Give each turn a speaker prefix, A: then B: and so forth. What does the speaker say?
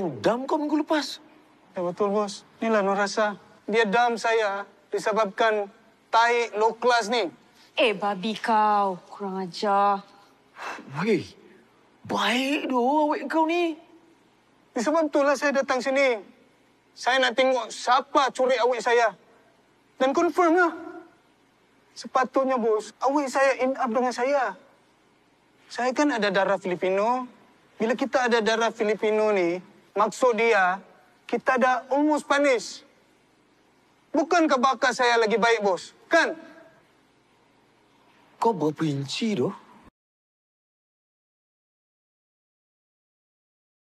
A: dendam kau minggu lepas. Ya betul, bos. Inilah Nur rasa. Dia dam saya disebabkan tai low class ni.
B: Eh, babi kau. Kurang ajar.
A: Wei, baik doh awak kau ni. Disebab itulah saya datang sini. Saya nak tengok siapa curi awak saya. Dan confirm lah. Sepatutnya, bos, awak saya in up dengan saya. Saya kan ada darah Filipino. Bila kita ada darah Filipino ni, Maksud dia, kita dah almost punish. Bukankah bakal
C: saya lagi baik, bos? Kan? Kau berapa inci, doh?